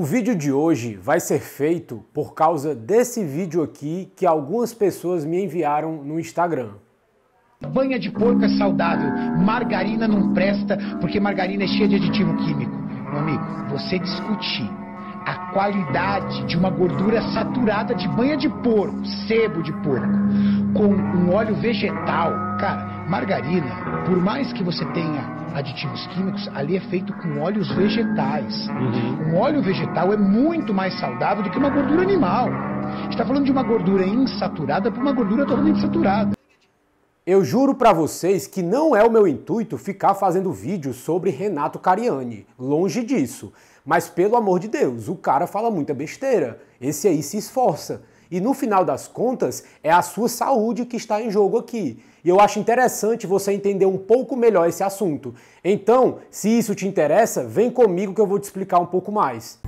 O vídeo de hoje vai ser feito por causa desse vídeo aqui que algumas pessoas me enviaram no Instagram. Banha de porco é saudável, margarina não presta porque margarina é cheia de aditivo químico. Meu amigo, você discutir a qualidade de uma gordura saturada de banha de porco, sebo de porco, com um óleo vegetal, cara, Margarina, por mais que você tenha aditivos químicos, ali é feito com óleos vegetais. Uhum. Um óleo vegetal é muito mais saudável do que uma gordura animal. A gente está falando de uma gordura insaturada para uma gordura totalmente saturada. Eu juro para vocês que não é o meu intuito ficar fazendo vídeo sobre Renato Cariani, longe disso. Mas pelo amor de Deus, o cara fala muita besteira. Esse aí se esforça. E no final das contas, é a sua saúde que está em jogo aqui e eu acho interessante você entender um pouco melhor esse assunto. Então, se isso te interessa, vem comigo que eu vou te explicar um pouco mais.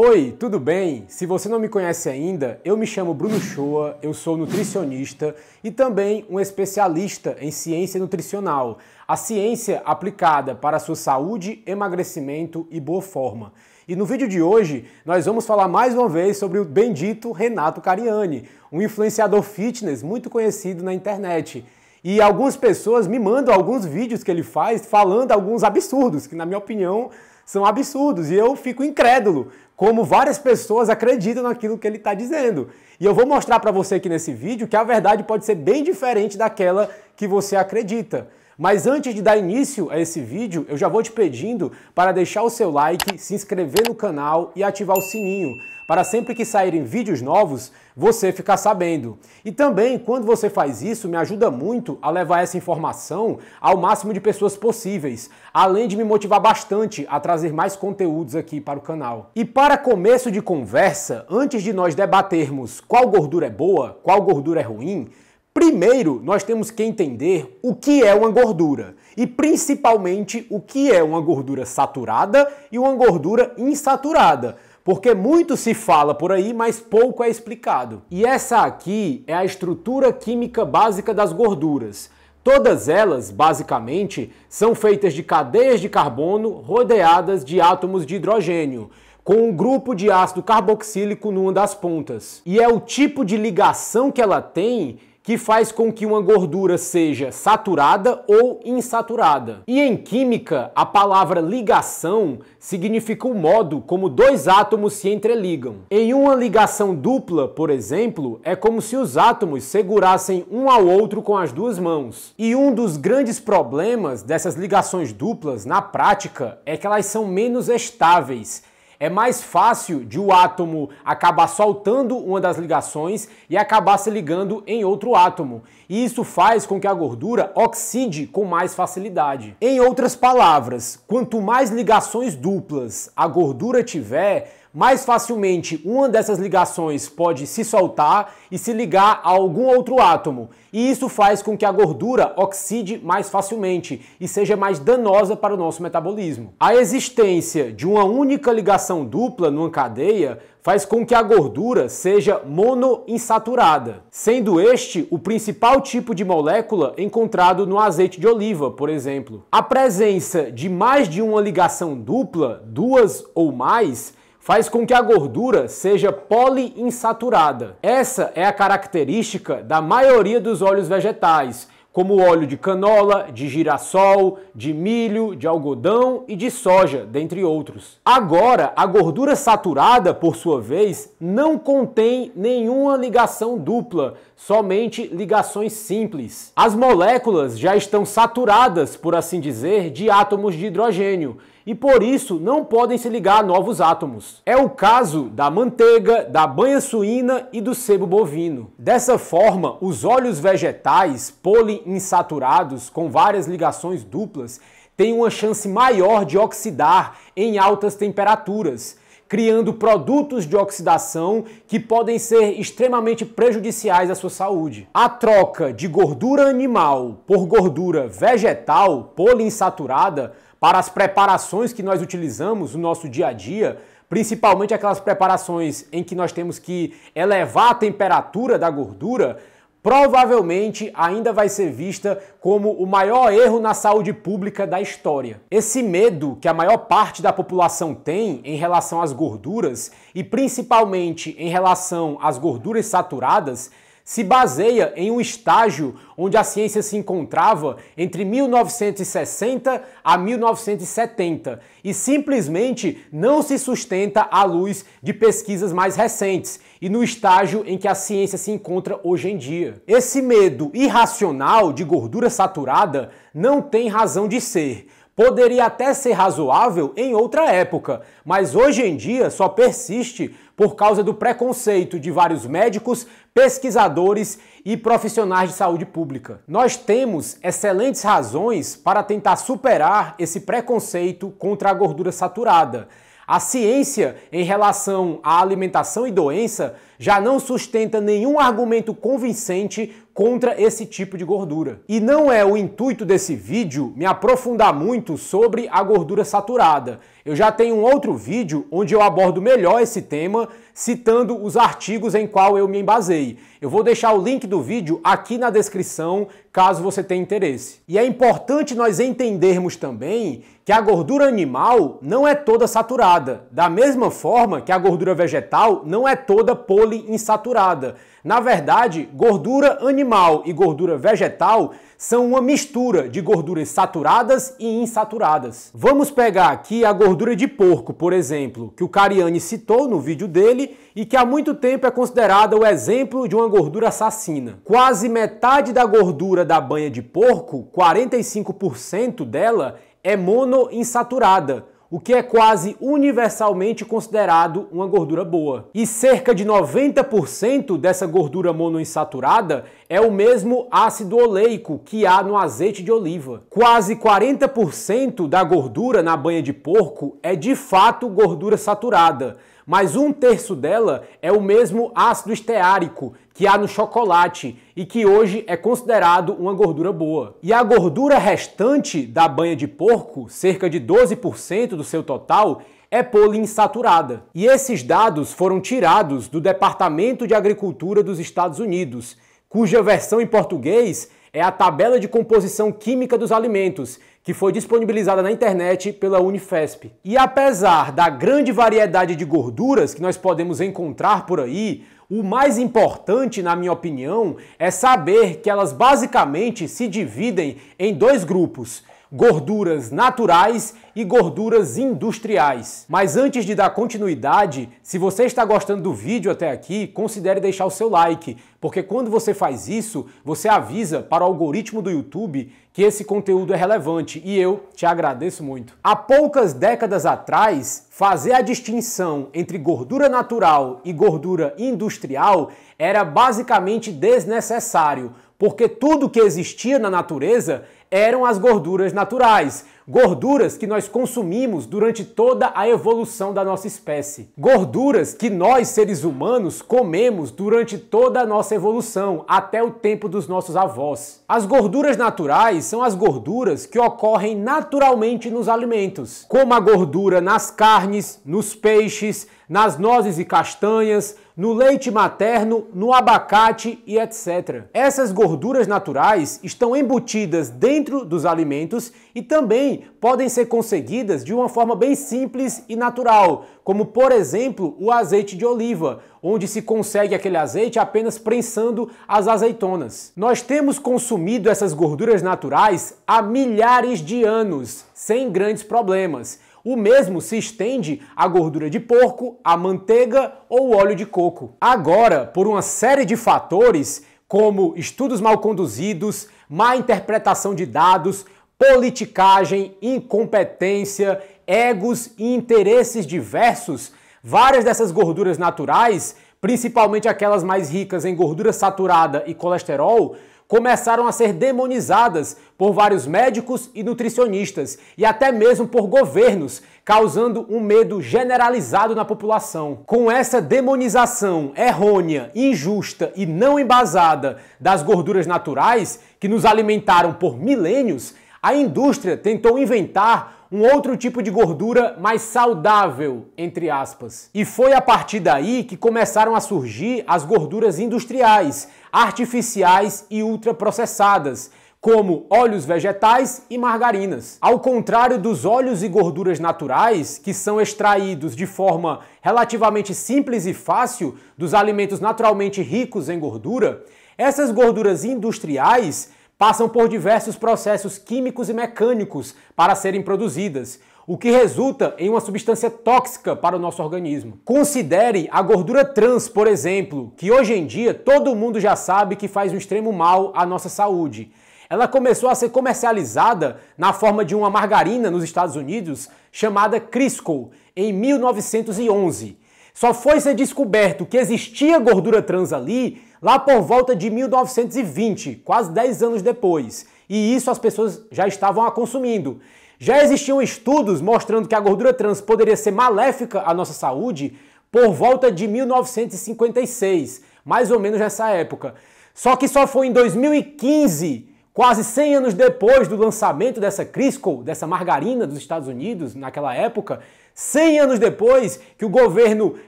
Oi, tudo bem? Se você não me conhece ainda, eu me chamo Bruno Shoa, eu sou nutricionista e também um especialista em ciência nutricional, a ciência aplicada para a sua saúde, emagrecimento e boa forma. E no vídeo de hoje, nós vamos falar mais uma vez sobre o bendito Renato Cariani, um influenciador fitness muito conhecido na internet. E algumas pessoas me mandam alguns vídeos que ele faz falando alguns absurdos, que na minha opinião são absurdos. E eu fico incrédulo, como várias pessoas acreditam naquilo que ele está dizendo. E eu vou mostrar para você aqui nesse vídeo que a verdade pode ser bem diferente daquela que você acredita. Mas antes de dar início a esse vídeo, eu já vou te pedindo para deixar o seu like, se inscrever no canal e ativar o sininho para sempre que saírem vídeos novos, você ficar sabendo. E também, quando você faz isso, me ajuda muito a levar essa informação ao máximo de pessoas possíveis, além de me motivar bastante a trazer mais conteúdos aqui para o canal. E para começo de conversa, antes de nós debatermos qual gordura é boa, qual gordura é ruim, Primeiro, nós temos que entender o que é uma gordura e principalmente o que é uma gordura saturada e uma gordura insaturada. Porque muito se fala por aí, mas pouco é explicado. E essa aqui é a estrutura química básica das gorduras. Todas elas, basicamente, são feitas de cadeias de carbono rodeadas de átomos de hidrogênio, com um grupo de ácido carboxílico numa das pontas. E é o tipo de ligação que ela tem que faz com que uma gordura seja saturada ou insaturada. E em química, a palavra ligação significa o modo como dois átomos se entreligam. Em uma ligação dupla, por exemplo, é como se os átomos segurassem um ao outro com as duas mãos. E um dos grandes problemas dessas ligações duplas na prática é que elas são menos estáveis é mais fácil de o átomo acabar soltando uma das ligações e acabar se ligando em outro átomo. E isso faz com que a gordura oxide com mais facilidade. Em outras palavras, quanto mais ligações duplas a gordura tiver, mais facilmente uma dessas ligações pode se soltar e se ligar a algum outro átomo. E isso faz com que a gordura oxide mais facilmente e seja mais danosa para o nosso metabolismo. A existência de uma única ligação dupla numa cadeia faz com que a gordura seja monoinsaturada, sendo este o principal tipo de molécula encontrado no azeite de oliva, por exemplo. A presença de mais de uma ligação dupla, duas ou mais, faz com que a gordura seja poliinsaturada. Essa é a característica da maioria dos óleos vegetais, como o óleo de canola, de girassol, de milho, de algodão e de soja, dentre outros. Agora, a gordura saturada, por sua vez, não contém nenhuma ligação dupla, somente ligações simples. As moléculas já estão saturadas, por assim dizer, de átomos de hidrogênio e por isso não podem se ligar a novos átomos. É o caso da manteiga, da banha suína e do sebo bovino. Dessa forma, os óleos vegetais poliinsaturados com várias ligações duplas têm uma chance maior de oxidar em altas temperaturas criando produtos de oxidação que podem ser extremamente prejudiciais à sua saúde. A troca de gordura animal por gordura vegetal poliinsaturada para as preparações que nós utilizamos no nosso dia a dia, principalmente aquelas preparações em que nós temos que elevar a temperatura da gordura, provavelmente ainda vai ser vista como o maior erro na saúde pública da história. Esse medo que a maior parte da população tem em relação às gorduras e principalmente em relação às gorduras saturadas se baseia em um estágio onde a ciência se encontrava entre 1960 a 1970 e simplesmente não se sustenta à luz de pesquisas mais recentes e no estágio em que a ciência se encontra hoje em dia. Esse medo irracional de gordura saturada não tem razão de ser. Poderia até ser razoável em outra época, mas hoje em dia só persiste por causa do preconceito de vários médicos, pesquisadores e profissionais de saúde pública. Nós temos excelentes razões para tentar superar esse preconceito contra a gordura saturada. A ciência em relação à alimentação e doença já não sustenta nenhum argumento convincente contra esse tipo de gordura. E não é o intuito desse vídeo me aprofundar muito sobre a gordura saturada. Eu já tenho um outro vídeo onde eu abordo melhor esse tema citando os artigos em qual eu me embasei. Eu vou deixar o link do vídeo aqui na descrição, caso você tenha interesse. E é importante nós entendermos também que a gordura animal não é toda saturada, da mesma forma que a gordura vegetal não é toda poliinsaturada. Na verdade, gordura animal e gordura vegetal são uma mistura de gorduras saturadas e insaturadas. Vamos pegar aqui a gordura de porco, por exemplo, que o Cariani citou no vídeo dele e que há muito tempo é considerada o exemplo de uma gordura assassina. Quase metade da gordura da banha de porco, 45% dela, é monoinsaturada o que é quase universalmente considerado uma gordura boa. E cerca de 90% dessa gordura monoinsaturada é o mesmo ácido oleico que há no azeite de oliva. Quase 40% da gordura na banha de porco é de fato gordura saturada mas um terço dela é o mesmo ácido esteárico que há no chocolate e que hoje é considerado uma gordura boa. E a gordura restante da banha de porco, cerca de 12% do seu total, é poliinsaturada. E esses dados foram tirados do Departamento de Agricultura dos Estados Unidos, cuja versão em português é a tabela de composição química dos alimentos, que foi disponibilizada na internet pela Unifesp. E apesar da grande variedade de gorduras que nós podemos encontrar por aí, o mais importante, na minha opinião, é saber que elas basicamente se dividem em dois grupos: gorduras naturais e gorduras industriais. Mas antes de dar continuidade, se você está gostando do vídeo até aqui, considere deixar o seu like, porque quando você faz isso, você avisa para o algoritmo do YouTube que esse conteúdo é relevante e eu te agradeço muito. Há poucas décadas atrás, fazer a distinção entre gordura natural e gordura industrial era basicamente desnecessário porque tudo que existia na natureza eram as gorduras naturais, gorduras que nós consumimos durante toda a evolução da nossa espécie, gorduras que nós seres humanos comemos durante toda a nossa evolução, até o tempo dos nossos avós. As gorduras naturais são as gorduras que ocorrem naturalmente nos alimentos, como a gordura nas carnes, nos peixes nas nozes e castanhas, no leite materno, no abacate e etc. Essas gorduras naturais estão embutidas dentro dos alimentos e também podem ser conseguidas de uma forma bem simples e natural, como por exemplo o azeite de oliva, onde se consegue aquele azeite apenas prensando as azeitonas. Nós temos consumido essas gorduras naturais há milhares de anos, sem grandes problemas. O mesmo se estende à gordura de porco, à manteiga ou óleo de coco. Agora, por uma série de fatores, como estudos mal conduzidos, má interpretação de dados, politicagem, incompetência, egos e interesses diversos, Várias dessas gorduras naturais, principalmente aquelas mais ricas em gordura saturada e colesterol, começaram a ser demonizadas por vários médicos e nutricionistas e até mesmo por governos, causando um medo generalizado na população. Com essa demonização errônea, injusta e não embasada das gorduras naturais que nos alimentaram por milênios, a indústria tentou inventar um outro tipo de gordura mais saudável, entre aspas. E foi a partir daí que começaram a surgir as gorduras industriais, artificiais e ultraprocessadas como óleos vegetais e margarinas. Ao contrário dos óleos e gorduras naturais, que são extraídos de forma relativamente simples e fácil dos alimentos naturalmente ricos em gordura, essas gorduras industriais passam por diversos processos químicos e mecânicos para serem produzidas, o que resulta em uma substância tóxica para o nosso organismo. Considere a gordura trans, por exemplo, que hoje em dia todo mundo já sabe que faz um extremo mal à nossa saúde. Ela começou a ser comercializada na forma de uma margarina nos Estados Unidos chamada Crisco em 1911. Só foi ser descoberto que existia gordura trans ali lá por volta de 1920, quase 10 anos depois. E isso as pessoas já estavam a consumindo. Já existiam estudos mostrando que a gordura trans poderia ser maléfica à nossa saúde por volta de 1956, mais ou menos nessa época. Só que só foi em 2015, quase 100 anos depois do lançamento dessa Crisco, dessa margarina dos Estados Unidos, naquela época, 100 anos depois que o governo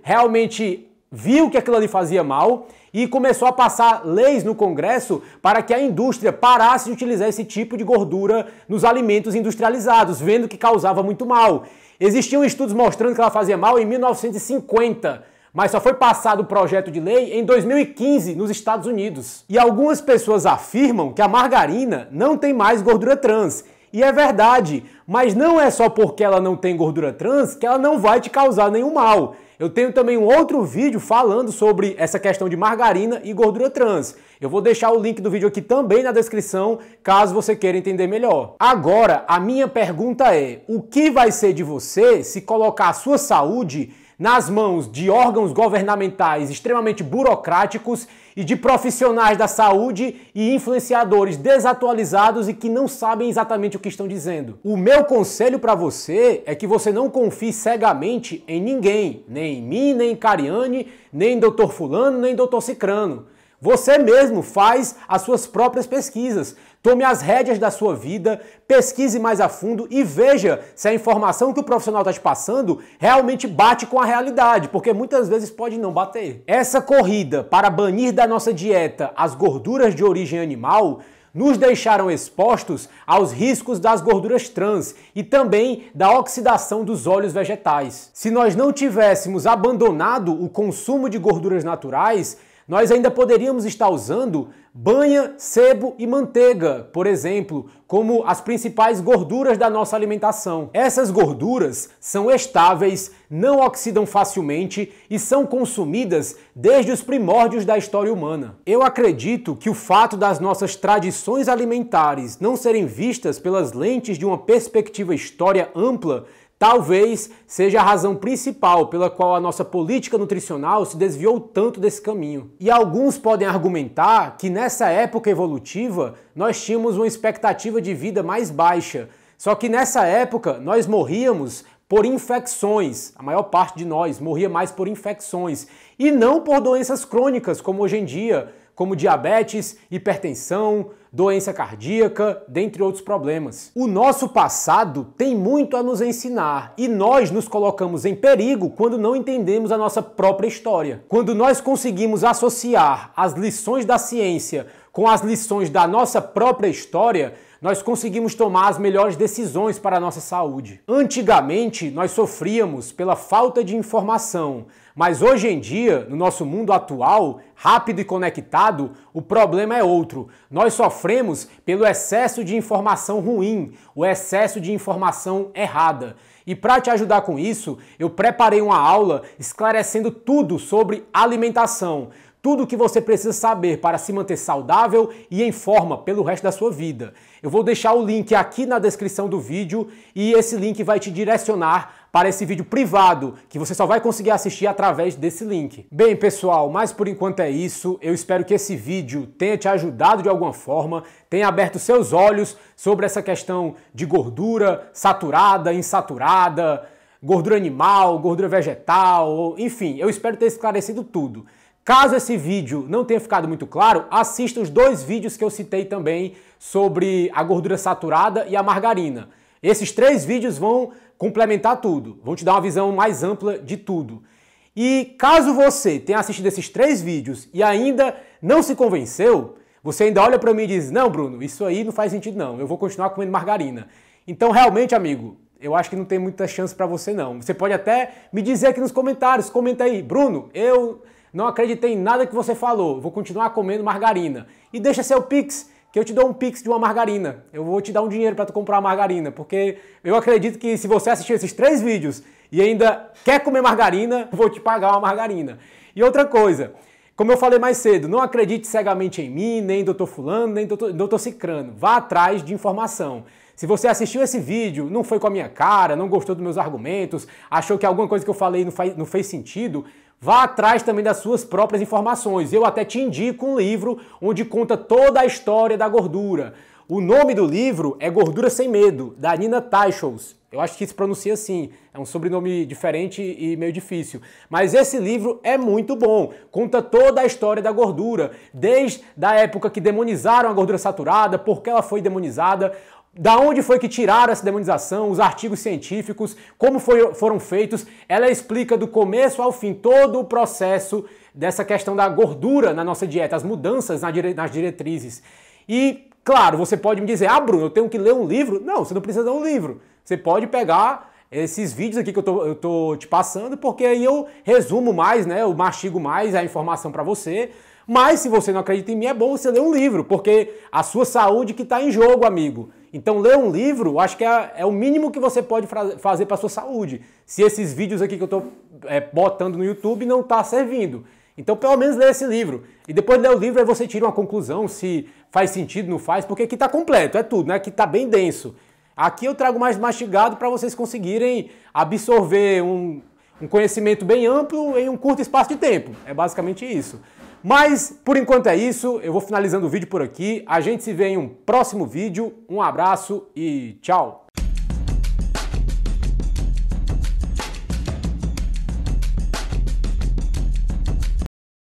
realmente viu que aquilo ali fazia mal e começou a passar leis no Congresso para que a indústria parasse de utilizar esse tipo de gordura nos alimentos industrializados, vendo que causava muito mal. Existiam estudos mostrando que ela fazia mal em 1950, mas só foi passado o projeto de lei em 2015 nos Estados Unidos. E algumas pessoas afirmam que a margarina não tem mais gordura trans. E é verdade, mas não é só porque ela não tem gordura trans que ela não vai te causar nenhum mal. Eu tenho também um outro vídeo falando sobre essa questão de margarina e gordura trans. Eu vou deixar o link do vídeo aqui também na descrição, caso você queira entender melhor. Agora, a minha pergunta é: o que vai ser de você se colocar a sua saúde nas mãos de órgãos governamentais extremamente burocráticos e de profissionais da saúde e influenciadores desatualizados e que não sabem exatamente o que estão dizendo. O meu conselho para você é que você não confie cegamente em ninguém, nem em mim, nem em Cariane, nem em Dr. Fulano, nem em Dr. Cicrano. Você mesmo faz as suas próprias pesquisas. Tome as rédeas da sua vida, pesquise mais a fundo e veja se a informação que o profissional está te passando realmente bate com a realidade, porque muitas vezes pode não bater. Essa corrida para banir da nossa dieta as gorduras de origem animal nos deixaram expostos aos riscos das gorduras trans e também da oxidação dos óleos vegetais. Se nós não tivéssemos abandonado o consumo de gorduras naturais, nós ainda poderíamos estar usando banha, sebo e manteiga, por exemplo, como as principais gorduras da nossa alimentação. Essas gorduras são estáveis, não oxidam facilmente e são consumidas desde os primórdios da história humana. Eu acredito que o fato das nossas tradições alimentares não serem vistas pelas lentes de uma perspectiva história ampla Talvez seja a razão principal pela qual a nossa política nutricional se desviou tanto desse caminho. E alguns podem argumentar que nessa época evolutiva nós tínhamos uma expectativa de vida mais baixa. Só que nessa época nós morríamos por infecções. A maior parte de nós morria mais por infecções e não por doenças crônicas como hoje em dia como diabetes, hipertensão, doença cardíaca, dentre outros problemas. O nosso passado tem muito a nos ensinar e nós nos colocamos em perigo quando não entendemos a nossa própria história. Quando nós conseguimos associar as lições da ciência com as lições da nossa própria história, nós conseguimos tomar as melhores decisões para a nossa saúde. Antigamente, nós sofríamos pela falta de informação, mas hoje em dia, no nosso mundo atual, rápido e conectado, o problema é outro. Nós sofremos pelo excesso de informação ruim, o excesso de informação errada. E para te ajudar com isso, eu preparei uma aula esclarecendo tudo sobre alimentação tudo o que você precisa saber para se manter saudável e em forma pelo resto da sua vida. Eu vou deixar o link aqui na descrição do vídeo e esse link vai te direcionar para esse vídeo privado, que você só vai conseguir assistir através desse link. Bem, pessoal, mas por enquanto é isso. Eu espero que esse vídeo tenha te ajudado de alguma forma, tenha aberto seus olhos sobre essa questão de gordura saturada, insaturada, gordura animal, gordura vegetal, enfim, eu espero ter esclarecido tudo. Caso esse vídeo não tenha ficado muito claro, assista os dois vídeos que eu citei também sobre a gordura saturada e a margarina. Esses três vídeos vão complementar tudo, vão te dar uma visão mais ampla de tudo. E caso você tenha assistido esses três vídeos e ainda não se convenceu, você ainda olha para mim e diz: Não, Bruno, isso aí não faz sentido, não, eu vou continuar comendo margarina. Então, realmente, amigo, eu acho que não tem muita chance para você, não. Você pode até me dizer aqui nos comentários, comenta aí, Bruno, eu não acreditei em nada que você falou, vou continuar comendo margarina. E deixa seu pix, que eu te dou um pix de uma margarina. Eu vou te dar um dinheiro para tu comprar uma margarina, porque eu acredito que se você assistir esses três vídeos e ainda quer comer margarina, vou te pagar uma margarina. E outra coisa, como eu falei mais cedo, não acredite cegamente em mim, nem doutor fulano, nem doutor, doutor cicrano. Vá atrás de informação. Se você assistiu esse vídeo, não foi com a minha cara, não gostou dos meus argumentos, achou que alguma coisa que eu falei não fez sentido, Vá atrás também das suas próprias informações. Eu até te indico um livro onde conta toda a história da gordura. O nome do livro é Gordura Sem Medo, da Nina Teichels. Eu acho que se pronuncia assim, é um sobrenome diferente e meio difícil. Mas esse livro é muito bom, conta toda a história da gordura, desde a época que demonizaram a gordura saturada, por que ela foi demonizada, da onde foi que tiraram essa demonização, os artigos científicos, como foi, foram feitos. Ela explica do começo ao fim todo o processo dessa questão da gordura na nossa dieta, as mudanças nas diretrizes. E, claro, você pode me dizer, ah, Bruno, eu tenho que ler um livro. Não, você não precisa ler um livro. Você pode pegar esses vídeos aqui que eu tô, eu tô te passando, porque aí eu resumo mais, né? Eu mastigo mais a informação para você. Mas se você não acredita em mim, é bom você ler um livro, porque a sua saúde que está em jogo, amigo. Então, ler um livro, acho que é, é o mínimo que você pode fazer para sua saúde. Se esses vídeos aqui que eu estou é, botando no YouTube não está servindo. Então, pelo menos lê esse livro. E depois de ler o livro, aí você tira uma conclusão se faz sentido, não faz, porque aqui está completo, é tudo, né? Aqui está bem denso. Aqui eu trago mais mastigado para vocês conseguirem absorver um, um conhecimento bem amplo em um curto espaço de tempo. É basicamente isso. Mas por enquanto é isso, eu vou finalizando o vídeo por aqui. A gente se vê em um próximo vídeo. Um abraço e tchau!